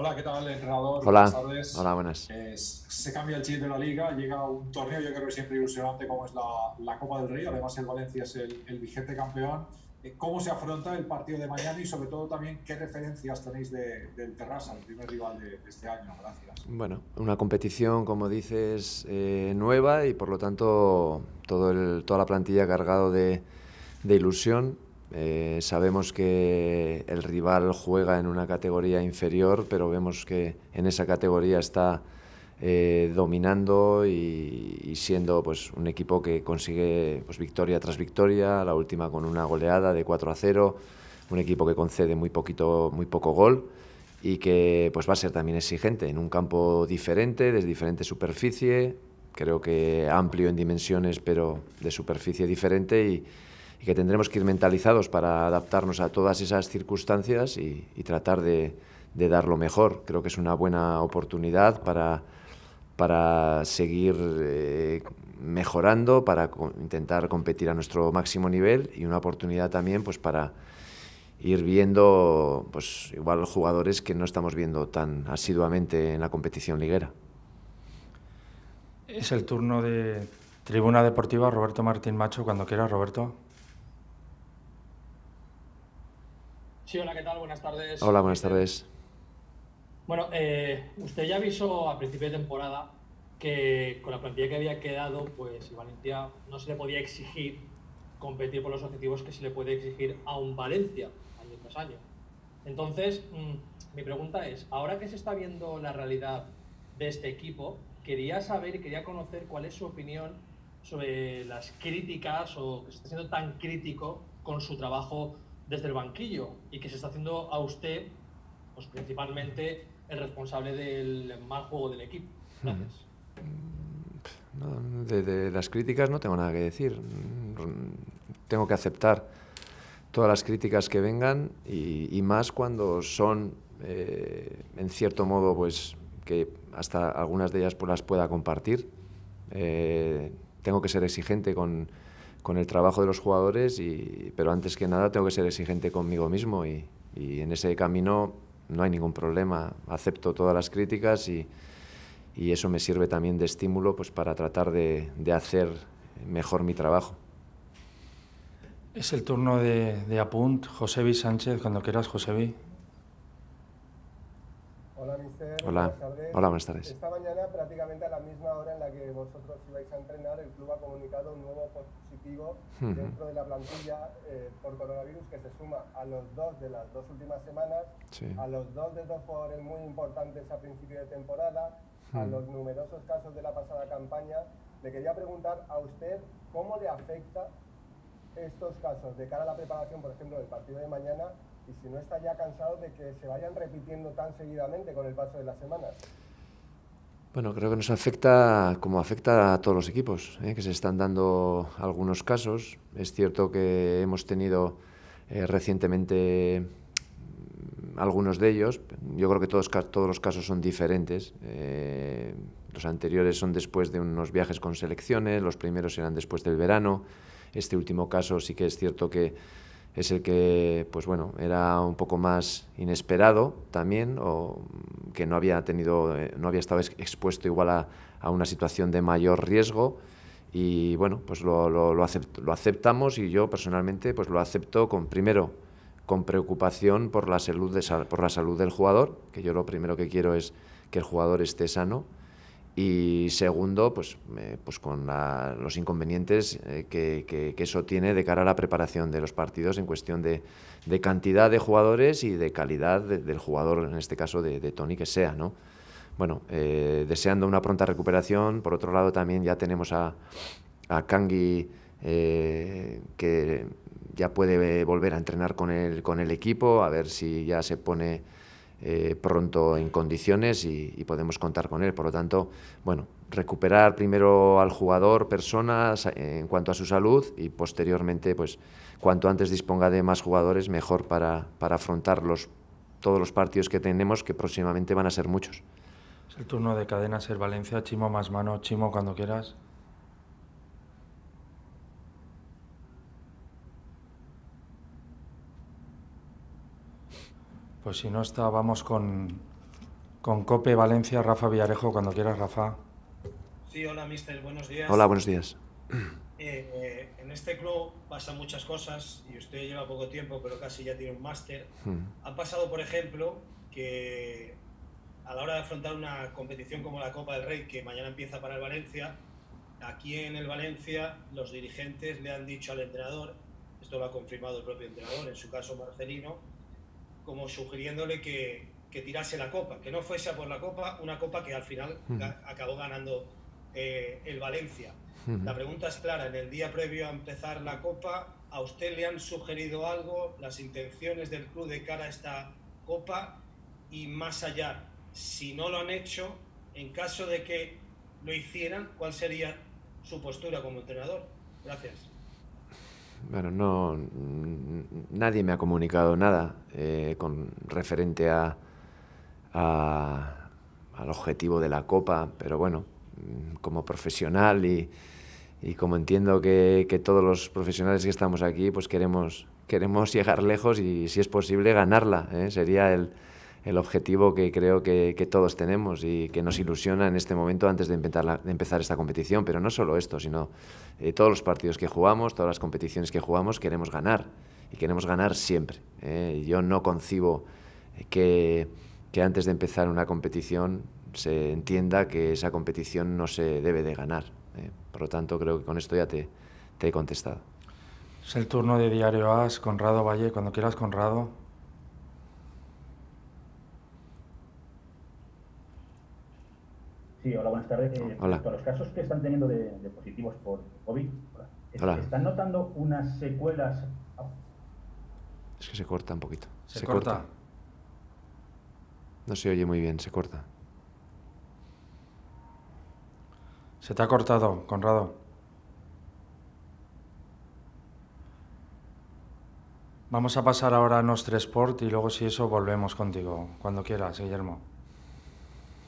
Hola, ¿qué tal, entrenador? Hola. Buenas tardes. Eh, Hola, buenas. se cambia el chip de la liga, llega un torneo, yo creo que siempre ilusionante, como es la, Copa del Rey. Además, el Valencia es el, vigente campeón. Eh, ¿Cómo se afronta el partido de mañana y, sobre todo, también qué referencias tenéis del Terrassa, el primer rival de, este año? Gracias. Bueno, una competición, como dices, eh, nueva y, por lo tanto, toda la plantilla cargado de ilusión. Eh, sabemos que el rival juega en una categoría inferior, pero vemos que en esa categoría está eh, dominando y, siendo pues, un equipo que consigue pues, victoria tras victoria, la última con una goleada de 4 a 0, un equipo que concede muy, poquito, muy poco gol y que pues, va a ser también exigente en un campo diferente, de diferente superficie, creo que amplio en dimensiones, pero de superficie diferente y y que tendremos que ir mentalizados para adaptarnos a todas esas circunstancias y, tratar de, dar lo mejor. Creo que es una buena oportunidad para, para seguir eh, mejorando, para intentar competir a nuestro máximo nivel y una oportunidad también pues, para ir viendo pues, igual jugadores que no estamos viendo tan asiduamente en la competición liguera. Es el turno de Tribuna Deportiva, Roberto Martín Macho, cuando quiera, Roberto. Sí, hola, ¿qué tal? Buenas tardes. Hola, buenas tardes. Bueno, eh, usted ya avisó a principio de temporada que con la plantilla que había quedado, pues Valencia no se le podía exigir competir por los objetivos que se le puede exigir a un Valencia año tras año. Entonces, mm, mi pregunta es, ahora que se está viendo la realidad de este equipo, quería saber y quería conocer cuál es su opinión sobre las críticas o que se está siendo tan crítico con su trabajo desde el banquillo y que se está haciendo a usted, pues principalmente, el responsable del mal juego del equipo. Gracias. Mm, de, las críticas no tengo nada que decir. Mm, tengo que aceptar todas las críticas que vengan y, más cuando son, eh, en cierto modo, pues que hasta algunas de ellas pues, las pueda compartir. Eh, tengo que ser exigente con, con el trabajo de los jugadores, y, pero antes que nada tengo que ser exigente conmigo mismo y, en ese camino no hay ningún problema. Acepto todas las críticas y, eso me sirve también de estímulo pues, para tratar de, hacer mejor mi trabajo. Es el turno de, apunt. Apunt, Josevi Sánchez, cuando quieras, José Hola, Hola. Hola, buenas tardes vosotros ibais a entrenar, el club ha comunicado un nuevo positivo dentro de la plantilla eh, por coronavirus que se suma a los dos de las dos últimas semanas, a los dos de dos jugadores muy importantes a principio de temporada, a los numerosos casos de la pasada campaña. Le quería preguntar a usted cómo le afecta estos casos de cara a la preparación, por ejemplo, del partido de mañana, y si no está ya cansado de que se vayan repitiendo tan seguidamente con el paso de las semanas. Bueno, creo que nos afecta como afecta a todos los equipos, ¿eh? que se están dando algunos casos. Es cierto que hemos tenido eh, recientemente mm, algunos de ellos. Yo creo que todos, todos los casos son diferentes. Eh, los anteriores son después de unos viajes con selecciones, los primeros eran después del verano. Este último caso sí que es cierto que es el que, pues bueno, era un poco más inesperado también, o que no había tenido, eh, no había estado expuesto igual a, una situación de mayor riesgo y bueno, pues lo, aceptamos y yo personalmente pues lo acepto con primero con preocupación por la salud de, por la salud del jugador, que yo lo primero que quiero es que el jugador esté sano y segundo, pues, pues con los inconvenientes eh, que, que, eso tiene de cara a la preparación de los partidos en cuestión de, de cantidad de jugadores y de calidad del jugador, en este caso de, Tony, que sea, ¿no? Bueno, eh, deseando una pronta recuperación. Por otro lado, también ya tenemos a, a Kangi, eh, que ya puede volver a entrenar con el, con el equipo, a ver si ya se pone eh, pronto en condiciones y, podemos contar con él. Por lo tanto, bueno, recuperar primero al jugador, personas, eh, en cuanto a su salud y posteriormente, pues cuanto antes disponga de más jugadores, mejor para, para afrontar los, todos los partidos que tenemos, que próximamente van a ser muchos. Es el turno de cadena, ser Valencia, Chimo más mano, Chimo cuando quieras. Pues si no está, vamos con, con Cope Valencia, Rafa Villarejo, cuando quieras, Rafa. Sí, hola, mister, buenos días. Hola, buenos días. Eh, eh, en este club pasan muchas cosas y usted lleva poco tiempo, pero casi ya tiene un máster. Hmm. Ha pasado, por ejemplo, que a la hora de afrontar una competición como la Copa del Rey, que mañana empieza para el Valencia, aquí en el Valencia los dirigentes le han dicho al entrenador, esto lo ha confirmado el propio entrenador, en su caso Marcelino, como sugiriéndole que, que, tirase la copa, que no fuese a por la copa, una copa que al final acabó ganando eh, el Valencia. La pregunta es clara, en el día previo a empezar la copa, ¿a usted le han sugerido algo las intenciones del club de cara a esta copa? Y más allá, si no lo han hecho, en caso de que lo hicieran, ¿cuál sería su postura como entrenador? Gracias bueno, no, nadie me ha comunicado nada eh, con referente a, al objetivo de la Copa, pero bueno, mm, como profesional y, y como entiendo que, que, todos los profesionales que estamos aquí, pues queremos, queremos llegar lejos y si es posible ganarla. ¿eh? Sería el, el objetivo que creo que, todos tenemos y que nos ilusiona en este momento antes de empezar, esta competición. Pero no solo esto, sino eh, todos los partidos que jugamos, todas las competiciones que jugamos, queremos ganar y queremos ganar siempre. Eh. Yo no concibo eh, que, antes de empezar una competición se entienda que esa competición no se debe de ganar. Por lo tanto, creo que con esto ya te, te he contestado. Es el turno de Diario As, Conrado Valle, cuando quieras, Conrado. hola, buenas tardes. Eh, los casos que están teniendo de, positivos por COVID, ¿están notando unas secuelas? Ah. Es que se corta un poquito. Se, corta. No se oye muy bien, se corta. Se te ha cortado, Conrado. Vamos a pasar ahora a Sport y luego si eso volvemos contigo, cuando quieras, Guillermo.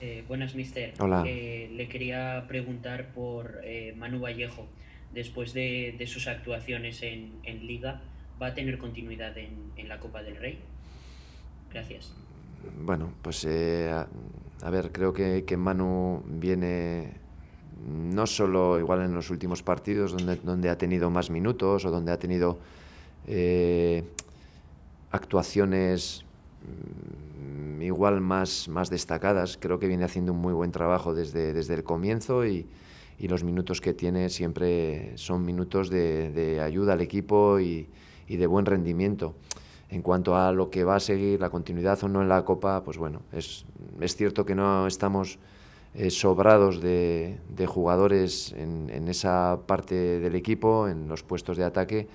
Eh, buenas, mister. Eh, le quería preguntar por eh, Manu Vallejo. Después de, sus actuaciones en, Liga, ¿va a tener continuidad en, la Copa del Rey? Gracias. Bueno, pues a, ver, creo que, que, Manu viene no solo igual en los últimos partidos donde, donde ha tenido más minutos o donde ha tenido actuaciones mm, Mm, igual más, más destacadas. Creo que viene haciendo un muy buen trabajo desde, desde el comienzo y, los minutos que tiene siempre son minutos de, ayuda al equipo y, de buen rendimiento. En cuanto a lo que va a seguir, la continuidad o no en la Copa, pues bueno, es, es cierto que no estamos eh, sobrados de, jugadores en, esa parte del equipo, en los puestos de ataque,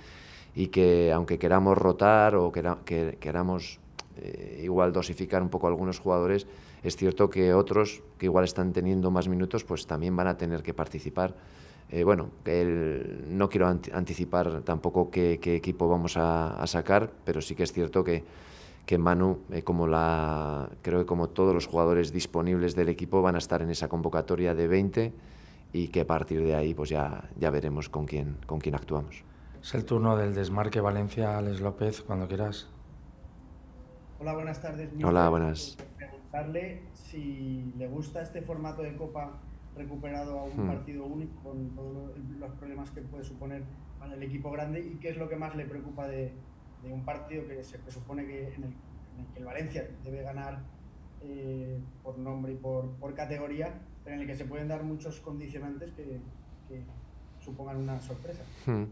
y que aunque queramos rotar o que, queramos eh, igual dosificar un poco algunos jugadores, es cierto que otros que igual están teniendo más minutos, pues también van a tener que participar. Eh, bueno, no quiero anticipar tampoco qué, equipo vamos a, sacar, pero sí que es cierto que, que Manu, eh, como la, creo que como todos los jugadores disponibles del equipo, van a estar en esa convocatoria de 20 y que a partir de ahí pues ya, ya veremos con quién, con quién actuamos. Es el turno del desmarque Valencia, Alex López, cuando quieras. Hola, buenas tardes. Hola, buenas. Eh, preguntarle si le gusta este formato de Copa recuperado a un hmm. partido único con todos los problemas que puede suponer para el equipo grande y qué es lo que más le preocupa de, un partido que se supone que en el, Valencia debe ganar eh, por nombre y por, categoría, pero en el que se pueden dar muchos condicionantes que, supongan una sorpresa. Hmm.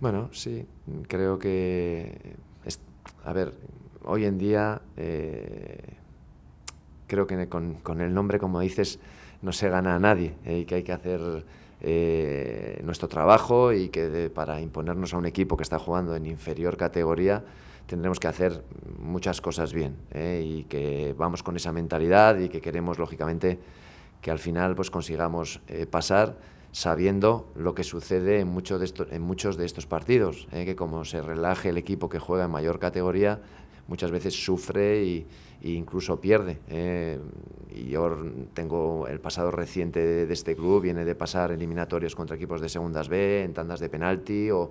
Bueno, sí, creo que... a ver, hoy en día eh, creo que con, el nombre, como dices, no se gana a nadie ¿eh? y que hay que hacer eh, nuestro trabajo y que para imponernos a un equipo que está jugando en inferior categoría tendremos que hacer muchas cosas bien y que vamos con esa mentalidad y que queremos lógicamente que al final pues consigamos pasar sabiendo lo que sucede en, de en muchos de estos partidos, que como se relaje el equipo que juega en mayor categoría, muchas veces sufre y, e incluso pierde. ¿eh? y yo tengo el pasado reciente de, este club, viene de pasar eliminatorias contra equipos de segundas B, en tandas de penalti o,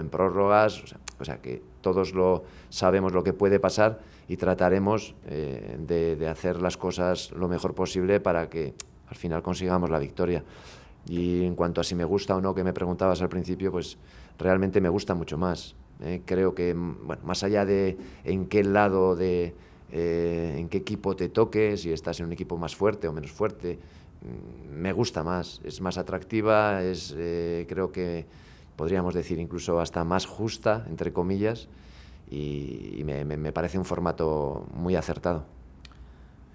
en prórrogas, o sea, que todos lo sabemos lo que puede pasar y trataremos eh, de hacer las cosas lo mejor posible para que al final consigamos la victoria. Y en cuanto a si me gusta o no, que me preguntabas al principio, pues realmente me gusta mucho más. Eh, creo que, mm, bueno, más allá de en qué lado de, eh, en qué equipo te toques, si estás en un equipo más fuerte o menos fuerte, mm, me gusta más, es más atractiva, es, eh, creo que podríamos decir incluso hasta más justa, entre comillas, y, me, me, me parece un formato muy acertado.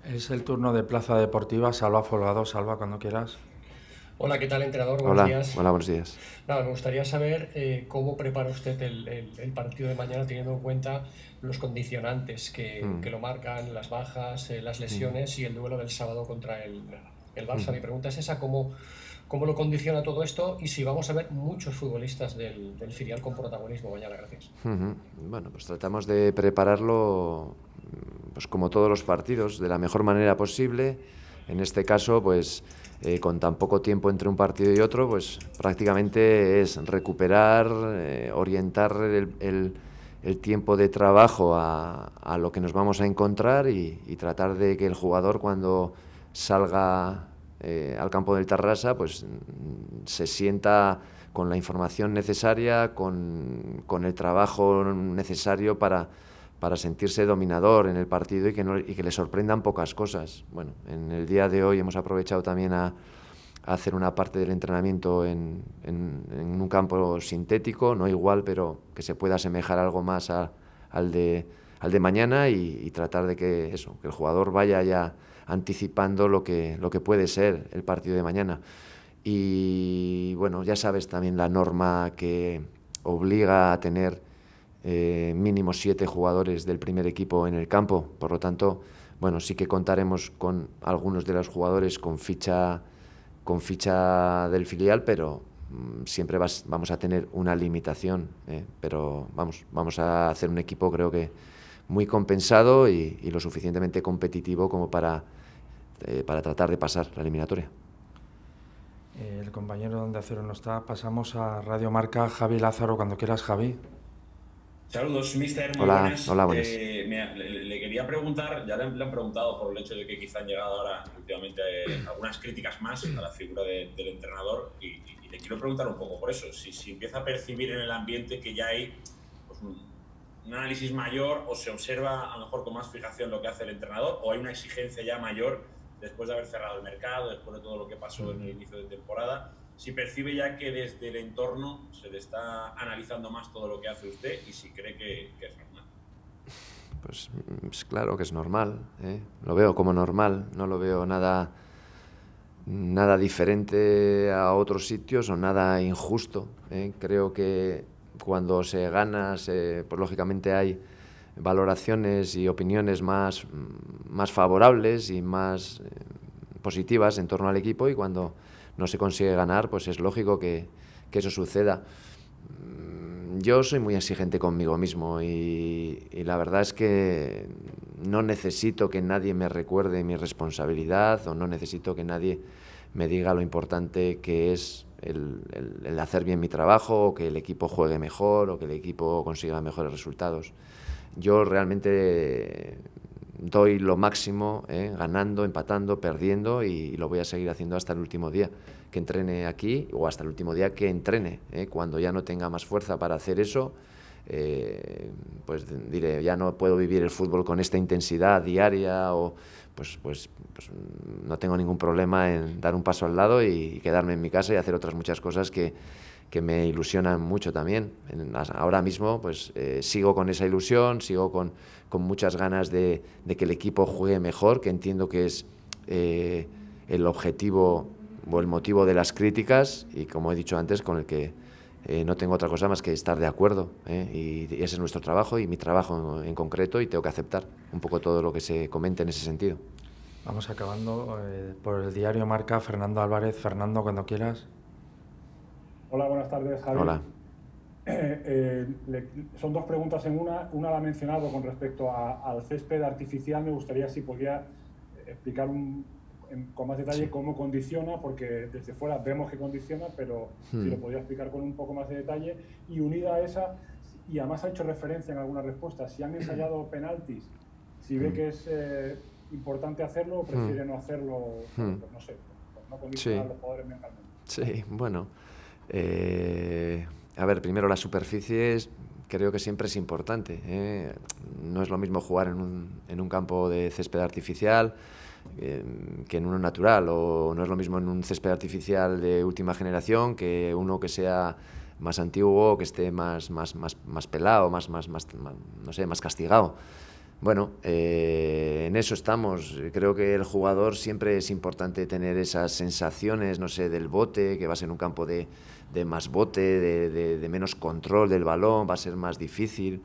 Es el turno de Plaza Deportiva, Salva Folgado, Salva cuando quieras. Hola, ¿qué tal, entrenador? Buenos días. Hola, buenos días. me gustaría saber eh, cómo prepara usted el, partido de mañana teniendo en cuenta los condicionantes que, mm. lo marcan, las bajas, eh, las mm. lesiones y el duelo del sábado contra el, el Barça. Mm. Mi pregunta es esa, ¿cómo, ¿cómo lo condiciona todo esto y si vamos a ver muchos futbolistas del, filial con protagonismo mañana? Gracias. Bueno, pues tratamos de prepararlo pues como todos los partidos, de la mejor manera posible. En este caso, pues eh, con tan poco tiempo entre un partido y otro, pues prácticamente es recuperar, eh, orientar el, tiempo de trabajo a, lo que nos vamos a encontrar y, tratar de que el jugador cuando salga eh, al campo del Tarrasa, pues mm, se sienta con la información necesaria, con el trabajo necesario para para sentirse dominador en el partido y que, no, y que le sorprendan pocas cosas. Bueno, en el día de hoy hemos aprovechado también a, hacer una parte del entrenamiento en, en, un campo sintético, no igual, pero que se pueda asemejar algo más al, de, al de mañana y, y, tratar de que, eso, que el jugador vaya ya anticipando lo que, lo que puede ser el partido de mañana. Y bueno, ya sabes también la norma que obliga a tener eh, mínimo siete jugadores del primer equipo en el campo. Por lo tanto, bueno, sí que contaremos con algunos de los jugadores con ficha, con ficha del filial, pero mm, siempre vamos a tener una limitación. Eh. pero vamos, vamos a hacer un equipo creo que muy compensado y, lo suficientemente competitivo como para, eh, para tratar de pasar la eliminatoria. El compañero donde acero no está. Pasamos a Radio Marca, Javi Lázaro, cuando quieras, Javi. Saludos, Mister. hola, Hola, buenas. Eh, le, quería preguntar, ya le han, preguntado por el hecho de que quizá han llegado ahora últimamente eh, algunas críticas más a la figura del entrenador y, le quiero preguntar un poco por eso, si, si empieza a percibir en el ambiente que ya hay pues, un, un, análisis mayor o se observa a lo mejor con más fijación lo que hace el entrenador o hay una exigencia ya mayor después de haber cerrado el mercado, después de todo lo que pasó en el inicio de temporada si percibe ya que desde el entorno se le está analizando más todo lo que hace usted y si cree que, es normal. Pues, pues, claro que es normal, ¿eh? lo veo como normal, no lo veo nada, nada diferente a otros sitios o nada injusto. ¿eh? Creo que cuando se gana, se, pues lógicamente hay valoraciones y opiniones más, más favorables y más eh, positivas en torno al equipo y cuando no se consigue ganar, pues es lógico que, eso suceda. Mm, yo soy muy exigente conmigo mismo y, la verdad es que no necesito que nadie me recuerde mi responsabilidad o no necesito que nadie me diga lo importante que es el, el hacer bien mi trabajo o que el equipo juegue mejor o que el equipo consiga mejores resultados yo realmente doy lo máximo, ¿eh? ganando, empatando, perdiendo y, lo voy a seguir haciendo hasta el último día que entrene aquí o hasta el último día que entrene. ¿eh? Cuando ya no tenga más fuerza para hacer eso, eh, pues diré, ya no puedo vivir el fútbol con esta intensidad diaria o pues, pues, pues, no tengo ningún problema en dar un paso al lado y quedarme en mi casa y hacer otras muchas cosas que que me ilusionan mucho también. ahora mismo pues eh, sigo con esa ilusión, sigo con, con muchas ganas de, de, que el equipo juegue mejor, que entiendo que es eh, el objetivo o el motivo de las críticas y como he dicho antes, con el que eh, no tengo otra cosa más que estar de acuerdo. Y, ese es nuestro trabajo y mi trabajo en, en, concreto y tengo que aceptar un poco todo lo que se comente en ese sentido. Vamos acabando por el diario Marca, Fernando Álvarez. Fernando, cuando quieras. Hola, buenas tardes, Javier. Hola. Eh, eh, son dos preguntas en una. Una la ha mencionado con respecto al césped artificial. Me gustaría si podía explicar con más detalle cómo condiciona, porque desde fuera vemos que condiciona, pero si hmm. lo podía explicar con un poco más de detalle. Y unida a esa, y además ha hecho referencia en alguna respuesta, si han ensayado penaltis, si ve hmm. que es eh, importante hacerlo o hmm. prefiere no hacerlo, pues no sé, no condicionar sí. los poderes mentalmente. Sí, bueno. Eh, a ver, primero las superficies creo que siempre es importante. ¿eh? No es lo mismo jugar en un, en un campo de césped artificial eh, que en uno natural, o no es lo mismo en un césped artificial de última generación que uno que sea más antiguo, que esté más, más, más, más pelado, más, más, más no sé, más castigado. Bueno, eh, en eso estamos. Creo que el jugador siempre es importante tener esas sensaciones, no sé, del bote, que vas en un campo de, más bote, de, menos control del balón, va a ser más difícil.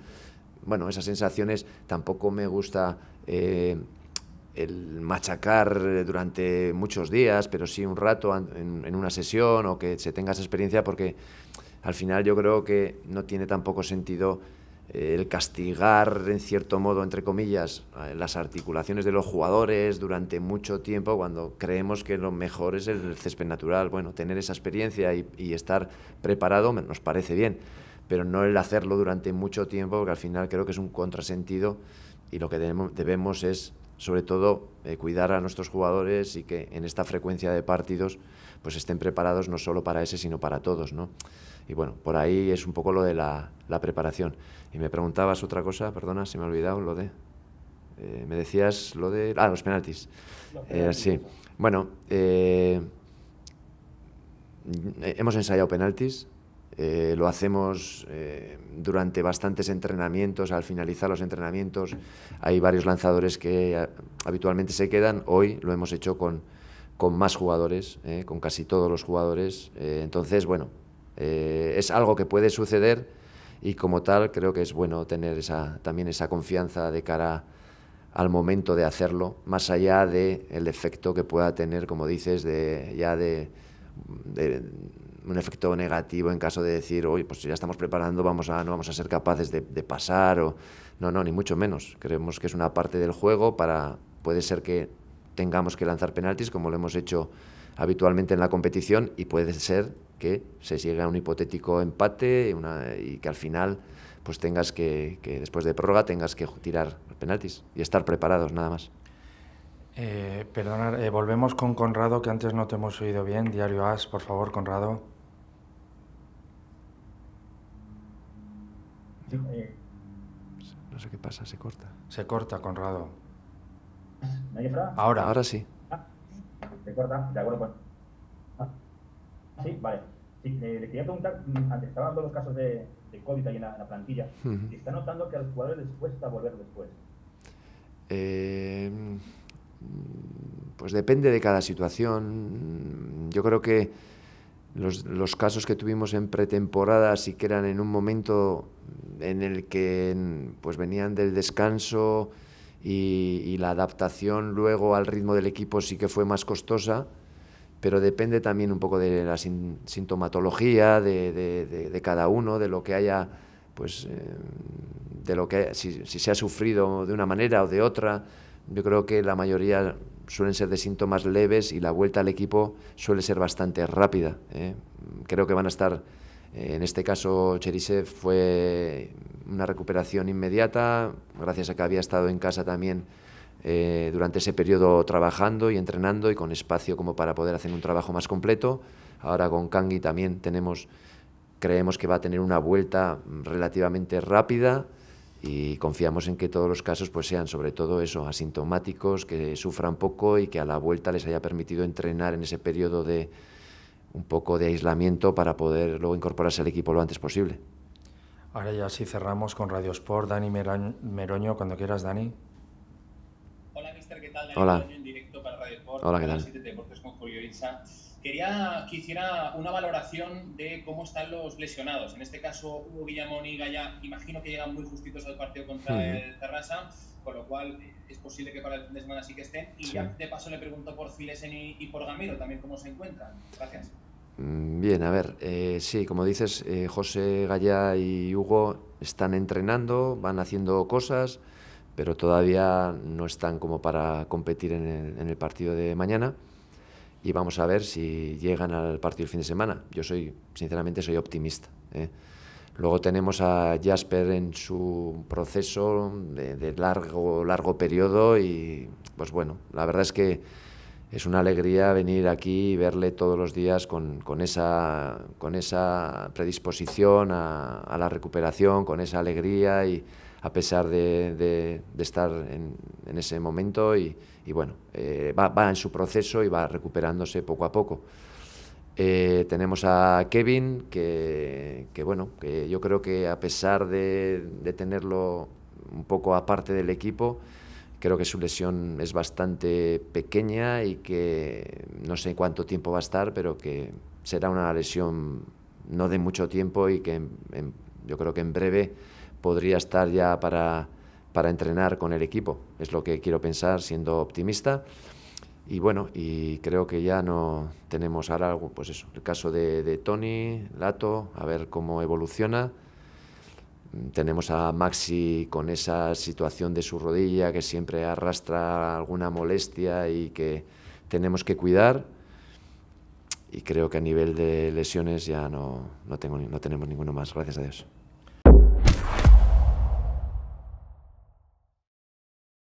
Bueno, esas sensaciones tampoco me gusta... Eh, el machacar durante muchos días, pero sí un rato en, en, una sesión o que se tenga esa experiencia porque al final yo creo que no tiene tampoco sentido el castigar, en cierto modo, entre comillas, las articulaciones de los jugadores durante mucho tiempo, cuando creemos que lo mejor es el césped natural. Bueno, tener esa experiencia y, estar preparado nos parece bien, pero no el hacerlo durante mucho tiempo, porque al final creo que es un contrasentido y lo que debemos, es, sobre todo, eh, cuidar a nuestros jugadores y que en esta frecuencia de partidos pues estén preparados no solo para ese, sino para todos, ¿no? Y bueno, por ahí es un poco lo de la, preparación. Y me preguntabas otra cosa, perdona, se me ha olvidado lo de... Eh, me decías lo de... Ah, los penaltis. Eh, sí. Bueno, eh, hemos ensayado penaltis. lo hacemos durante bastantes entrenamientos. Al finalizar los entrenamientos hay varios lanzadores que habitualmente se quedan. Hoy lo hemos hecho con más jugadores, con casi todos los jugadores. entonces, bueno, eh, es algo que puede suceder y como tal creo que es bueno tener esa, también esa confianza de cara al momento de hacerlo, más allá del el efecto que pueda tener, como dices, de, ya de, un efecto negativo en caso de decir, hoy pues ya estamos preparando, vamos a, no vamos a ser capaces de, pasar, o no, no, ni mucho menos. Creemos que es una parte del juego para, puede ser que tengamos que lanzar penaltis, como lo hemos hecho habitualmente en la competición y puede ser que se llegue a un hipotético empate y que al final pues tengas que, después de prórroga tengas que tirar penaltis y estar preparados nada más. Eh, eh, volvemos con Conrado que antes no te hemos oído bien. Diario As, por favor, Conrado. No sé qué pasa, se corta. Se corta, Conrado. ¿Me Ahora. Ahora sí. ¿Te acuerdas? de acuerdo, pues. Ah. sí, vale. Eh, le, quería preguntar, mm, antes estaban todos los casos de, COVID ahí en la, plantilla. ¿Está notando que al jugador jugadores les cuesta volver después? Em, pues depende de cada situación. Yo creo que los, los, casos que tuvimos en pretemporada sí que eran en un momento en el que pues venían del descanso, y, la adaptación luego al ritmo del equipo sí que fue más costosa, pero depende también un poco de la sintomatología de, de, de, cada uno, de lo que haya, pues, eh, de lo que si, si se ha sufrido de una manera o de otra. Yo creo que la mayoría suelen ser de síntomas leves y la vuelta al equipo suele ser bastante rápida. ¿eh? Creo que van a estar eh, en este caso, Cherisev fue una recuperación inmediata, gracias a que había estado en casa también eh, durante ese periodo trabajando y entrenando y con espacio como para poder hacer un trabajo más completo. Ahora con Kangi también tenemos, creemos que va a tener una vuelta relativamente rápida y confiamos en que todos los casos pues sean sobre todo eso, asintomáticos, que sufran poco y que a la vuelta les haya permitido entrenar en ese periodo de, un poco de aislamiento para poder luego incorporarse al equipo lo antes posible. Ahora ya sí cerramos con Radio Sport, Dani Meroño, cuando quieras, Dani. Hola, mister, ¿qué tal? Hola. Hola, ¿qué tal? Quería que hiciera una valoración de cómo están los lesionados. En este caso, Hugo Guillamón y Gaya, imagino que llegan muy justitos al partido contra Terrassa, con lo cual eh, es posible que para el fin de semana sí que estén. Y ya de paso le pregunto por Filesen y, por Gamero también cómo se encuentran. Gracias. Mm, bien, a ver, eh, sí, como dices, eh, José Gallá y Hugo están entrenando, van haciendo cosas, pero todavía no están como para competir en el partido de mañana y vamos a ver si llegan al partido el fin de semana. Yo soy, sinceramente, soy optimista. ¿eh? Luego tenemos a Jasper en su proceso de, largo, largo periodo y pues bueno, la verdad es que es una alegría venir aquí y verle todos los días con, con esa, con esa predisposición a, la recuperación, con esa alegría y a pesar de, estar en, en ese momento y, y bueno, eh, va, en su proceso y va recuperándose poco a poco. Eh, tenemos a Kevin, que, bueno, que yo creo que a pesar de, tenerlo un poco aparte del equipo, creo que su lesión es bastante pequeña y que no sé cuánto tiempo va a estar, pero que será una lesión no de mucho tiempo y que yo creo que en breve podría estar ya para para entrenar con el equipo. Es lo que quiero pensar siendo optimista. Y bueno, y creo que ya no tenemos ahora algo, pues eso, el caso de, de Tony, Lato, a ver cómo evoluciona. Mm, tenemos a Maxi con esa situación de su rodilla que siempre arrastra alguna molestia y que tenemos que cuidar. Y creo que a nivel de lesiones ya no, no, tengo, no tenemos ninguno más, gracias a Dios.